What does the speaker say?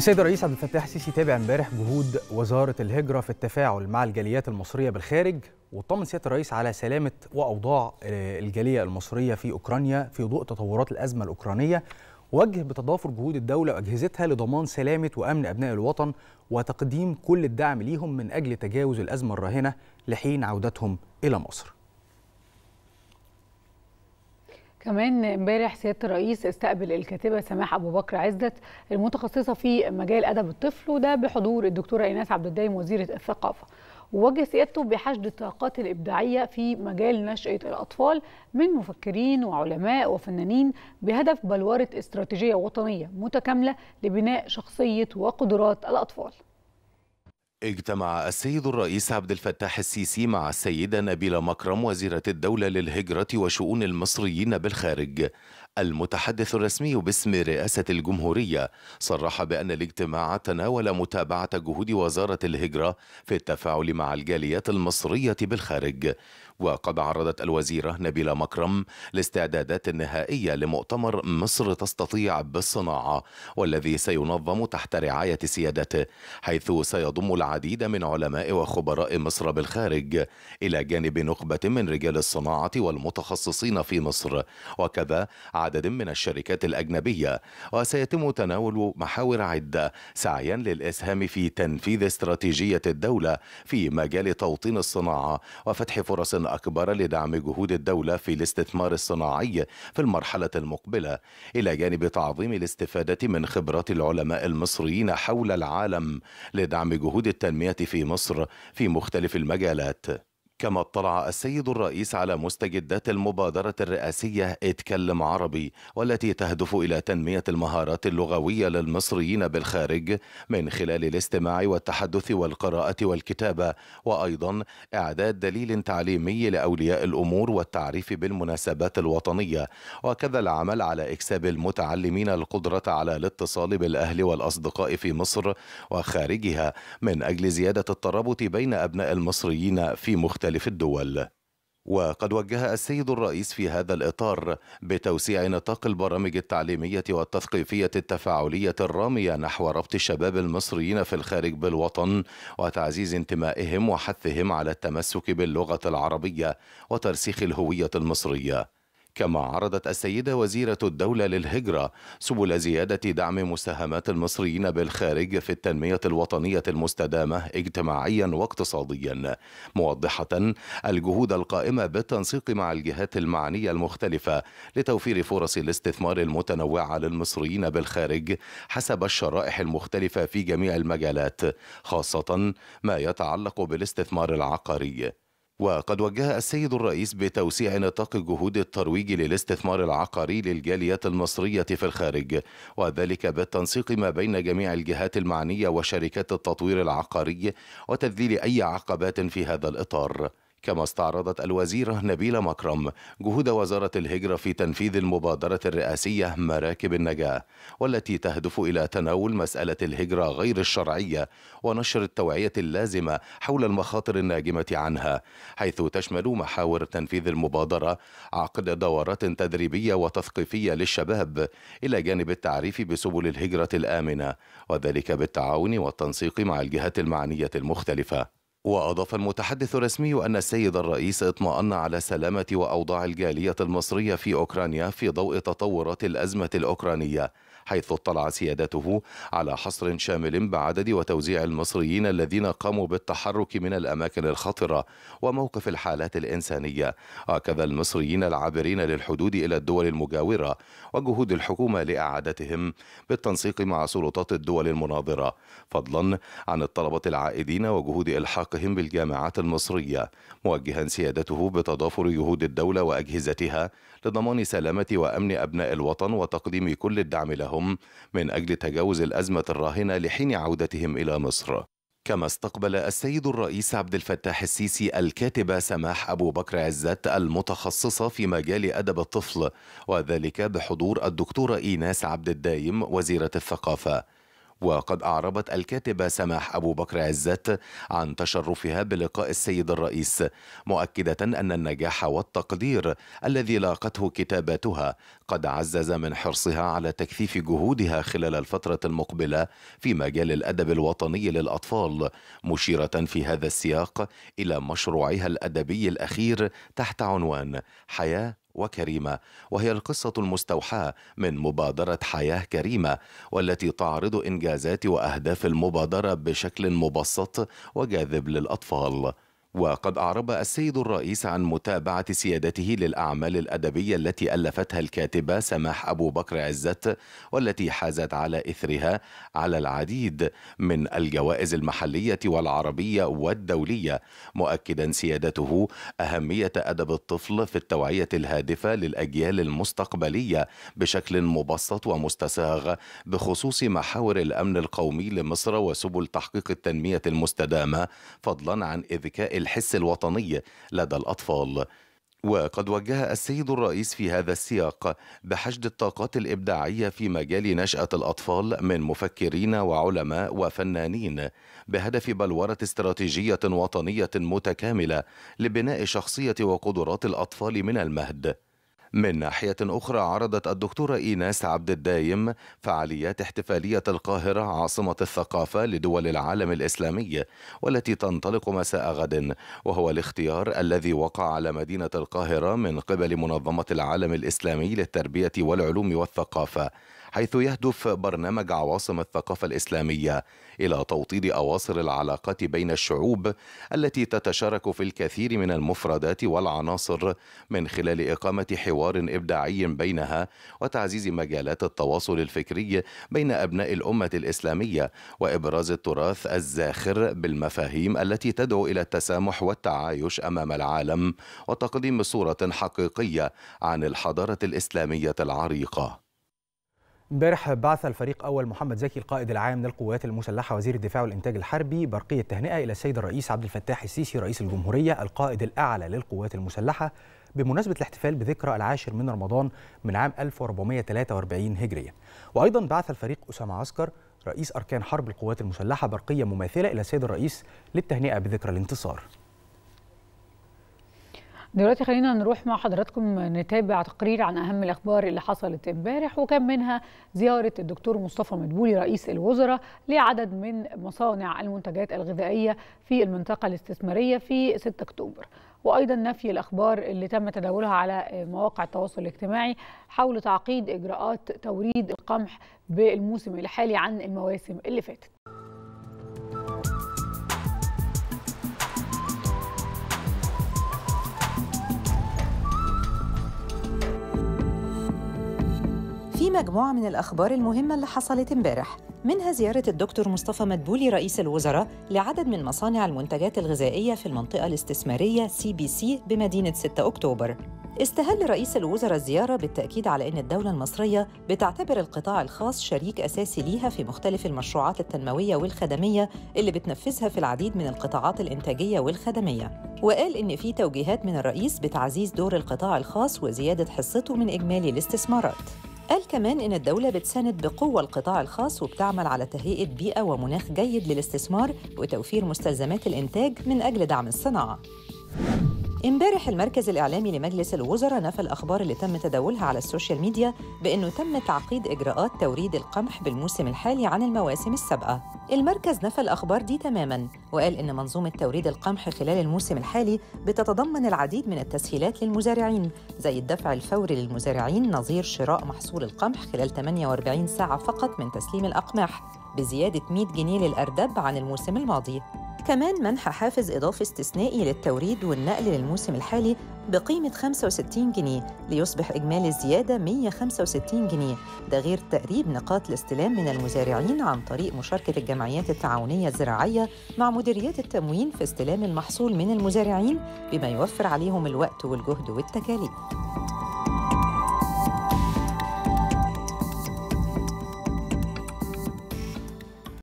السيد الرئيس عبد الفتاح السيسي تابع امبارح جهود وزاره الهجره في التفاعل مع الجاليات المصريه بالخارج وطمن سياده الرئيس على سلامه واوضاع آه، الجاليه المصريه في اوكرانيا في ضوء تطورات الازمه الاوكرانيه وجه بتضافر جهود الدوله واجهزتها لضمان سلامه وامن ابناء الوطن وتقديم كل الدعم ليهم من اجل تجاوز الازمه الراهنه لحين عودتهم الى مصر كمان امبارح سياده الرئيس استقبل الكاتبه سماح ابو بكر عزت المتخصصه في مجال ادب الطفل وده بحضور الدكتوره ايناس عبد الدايم وزيره الثقافه ووجه سيادته بحشد الطاقات الابداعيه في مجال نشاه الاطفال من مفكرين وعلماء وفنانين بهدف بلوره استراتيجيه وطنيه متكامله لبناء شخصيه وقدرات الاطفال اجتمع السيد الرئيس عبد الفتاح السيسي مع السيدة نبيلة مكرم وزيرة الدولة للهجرة وشؤون المصريين بالخارج المتحدث الرسمي باسم رئاسة الجمهورية صرح بأن الاجتماع تناول متابعة جهود وزارة الهجرة في التفاعل مع الجاليات المصرية بالخارج وقد عرضت الوزيرة نبيلة مكرم الاستعدادات النهائية لمؤتمر مصر تستطيع بالصناعة والذي سينظم تحت رعاية سيادته حيث سيضم العديد من علماء وخبراء مصر بالخارج إلى جانب نخبة من رجال الصناعة والمتخصصين في مصر وكذا عدد من الشركات الأجنبية وسيتم تناول محاور عدة سعيا للإسهام في تنفيذ استراتيجية الدولة في مجال توطين الصناعة وفتح فرص أكبر لدعم جهود الدولة في الاستثمار الصناعي في المرحلة المقبلة إلى جانب تعظيم الاستفادة من خبرات العلماء المصريين حول العالم لدعم جهود التنمية في مصر في مختلف المجالات كما اطلع السيد الرئيس على مستجدات المبادرة الرئاسية اتكلم عربي والتي تهدف إلى تنمية المهارات اللغوية للمصريين بالخارج من خلال الاستماع والتحدث والقراءة والكتابة وأيضا إعداد دليل تعليمي لأولياء الأمور والتعريف بالمناسبات الوطنية وكذا العمل على إكساب المتعلمين القدرة على الاتصال بالأهل والأصدقاء في مصر وخارجها من أجل زيادة الترابط بين أبناء المصريين في مختلف مختلف الدول وقد وجه السيد الرئيس في هذا الإطار بتوسيع نطاق البرامج التعليمية والتثقيفية التفاعلية الرامية نحو ربط الشباب المصريين في الخارج بالوطن وتعزيز انتمائهم وحثهم على التمسك باللغة العربية وترسيخ الهوية المصرية كما عرضت السيدة وزيرة الدولة للهجرة سبل زيادة دعم مساهمات المصريين بالخارج في التنمية الوطنية المستدامة اجتماعيا واقتصاديا موضحة الجهود القائمة بالتنسيق مع الجهات المعنية المختلفة لتوفير فرص الاستثمار المتنوعة للمصريين بالخارج حسب الشرائح المختلفة في جميع المجالات خاصة ما يتعلق بالاستثمار العقاري وقد وجه السيد الرئيس بتوسيع نطاق جهود الترويج للاستثمار العقاري للجاليات المصرية في الخارج وذلك بالتنسيق ما بين جميع الجهات المعنية وشركات التطوير العقاري وتذليل أي عقبات في هذا الإطار كما استعرضت الوزيرة نبيلة مكرم جهود وزارة الهجرة في تنفيذ المبادرة الرئاسية مراكب النجاة والتي تهدف إلى تناول مسألة الهجرة غير الشرعية ونشر التوعية اللازمة حول المخاطر الناجمة عنها حيث تشمل محاور تنفيذ المبادرة عقد دورات تدريبية وتثقيفية للشباب إلى جانب التعريف بسبل الهجرة الآمنة وذلك بالتعاون والتنسيق مع الجهات المعنية المختلفة وأضاف المتحدث الرسمي أن السيد الرئيس اطمأن على سلامة وأوضاع الجالية المصرية في أوكرانيا في ضوء تطورات الأزمة الأوكرانية حيث اطلع سيادته على حصر شامل بعدد وتوزيع المصريين الذين قاموا بالتحرك من الأماكن الخطرة وموقف الحالات الإنسانية وكذا المصريين العابرين للحدود إلى الدول المجاورة وجهود الحكومة لإعادتهم بالتنسيق مع سلطات الدول المناظرة فضلا عن الطلبة العائدين وجهود إلحاقهم بالجامعات المصرية موجها سيادته بتضافر جهود الدولة وأجهزتها لضمان سلامة وأمن أبناء الوطن وتقديم كل الدعم لهم لهم من أجل تجاوز الأزمة الراهنة لحين عودتهم إلى مصر كما استقبل السيد الرئيس عبد الفتاح السيسي الكاتبة سماح أبو بكر عزت المتخصصة في مجال أدب الطفل وذلك بحضور الدكتورة إيناس عبد الدايم وزيرة الثقافة وقد أعربت الكاتبة سماح أبو بكر عزت عن تشرفها بلقاء السيد الرئيس مؤكدة أن النجاح والتقدير الذي لاقته كتاباتها قد عزز من حرصها على تكثيف جهودها خلال الفترة المقبلة في مجال الأدب الوطني للأطفال مشيرة في هذا السياق إلى مشروعها الأدبي الأخير تحت عنوان حياة وكريمة وهي القصة المستوحاة من مبادرة حياة كريمة والتي تعرض إنجازات وأهداف المبادرة بشكل مبسط وجاذب للأطفال وقد أعرب السيد الرئيس عن متابعة سيادته للأعمال الأدبية التي ألفتها الكاتبة سماح أبو بكر عزت والتي حازت على إثرها على العديد من الجوائز المحلية والعربية والدولية مؤكدا سيادته أهمية أدب الطفل في التوعية الهادفة للأجيال المستقبلية بشكل مبسط ومستساغ بخصوص محاور الأمن القومي لمصر وسبل تحقيق التنمية المستدامة فضلا عن إذكاء الحس الوطني لدى الأطفال وقد وجه السيد الرئيس في هذا السياق بحشد الطاقات الابداعيه في مجال نشاه الاطفال من مفكرين وعلماء وفنانين بهدف بلوره استراتيجيه وطنيه متكامله لبناء شخصيه وقدرات الاطفال من المهد من ناحية أخرى عرضت الدكتورة إيناس عبد الدايم فعاليات احتفالية القاهرة عاصمة الثقافة لدول العالم الإسلامي والتي تنطلق مساء غد وهو الاختيار الذي وقع على مدينة القاهرة من قبل منظمة العالم الإسلامي للتربية والعلوم والثقافة حيث يهدف برنامج عواصم الثقافة الإسلامية إلى توطيد أواصر العلاقات بين الشعوب التي تتشارك في الكثير من المفردات والعناصر من خلال إقامة حوار إبداعي بينها وتعزيز مجالات التواصل الفكري بين أبناء الأمة الإسلامية وإبراز التراث الزاخر بالمفاهيم التي تدعو إلى التسامح والتعايش أمام العالم وتقديم صورة حقيقية عن الحضارة الإسلامية العريقة امبارح بعث الفريق اول محمد زكي القائد العام للقوات المسلحه وزير الدفاع والانتاج الحربي برقيه تهنئه الى السيد الرئيس عبد الفتاح السيسي رئيس الجمهوريه القائد الاعلى للقوات المسلحه بمناسبه الاحتفال بذكرى العاشر من رمضان من عام 1443 هجريه. وايضا بعث الفريق اسامه عسكر رئيس اركان حرب القوات المسلحه برقيه مماثله الى السيد الرئيس للتهنئه بذكرى الانتصار. دلوقتي خلينا نروح مع حضراتكم نتابع تقرير عن اهم الاخبار اللي حصلت امبارح وكان منها زياره الدكتور مصطفى مدبولي رئيس الوزراء لعدد من مصانع المنتجات الغذائيه في المنطقه الاستثماريه في 6 اكتوبر. وايضا نفي الاخبار اللي تم تداولها على مواقع التواصل الاجتماعي حول تعقيد اجراءات توريد القمح بالموسم الحالي عن المواسم اللي فاتت. مجموعة من الأخبار المهمة اللي حصلت امبارح منها زيارة الدكتور مصطفى مدبولي رئيس الوزراء لعدد من مصانع المنتجات الغذائية في المنطقة الاستثمارية سي بي سي بمدينة 6 أكتوبر استهل رئيس الوزراء الزيارة بالتأكيد على أن الدولة المصرية بتعتبر القطاع الخاص شريك أساسي ليها في مختلف المشروعات التنموية والخدمية اللي بتنفذها في العديد من القطاعات الإنتاجية والخدمية وقال إن في توجيهات من الرئيس بتعزيز دور القطاع الخاص وزيادة حصته من إجمالي الاستثمارات قال كمان إن الدولة بتساند بقوة القطاع الخاص وبتعمل على تهيئة بيئة ومناخ جيد للاستثمار وتوفير مستلزمات الإنتاج من أجل دعم الصناعة امبارح المركز الإعلامي لمجلس الوزراء نفى الأخبار اللي تم تداولها على السوشيال ميديا بأنه تم تعقيد إجراءات توريد القمح بالموسم الحالي عن المواسم السابقة. المركز نفى الأخبار دي تماماً وقال إن منظومة توريد القمح خلال الموسم الحالي بتتضمن العديد من التسهيلات للمزارعين زي الدفع الفوري للمزارعين نظير شراء محصول القمح خلال 48 ساعة فقط من تسليم الأقماح بزيادة 100 جنيه للأردب عن الموسم الماضي كمان منح حافز إضافي استثنائي للتوريد والنقل للموسم الحالي بقيمة 65 جنيه ليصبح إجمالي الزيادة 165 جنيه ده غير تقريب نقاط الاستلام من المزارعين عن طريق مشاركة الجمعيات التعاونية الزراعية مع مديريات التموين في استلام المحصول من المزارعين بما يوفر عليهم الوقت والجهد والتكاليف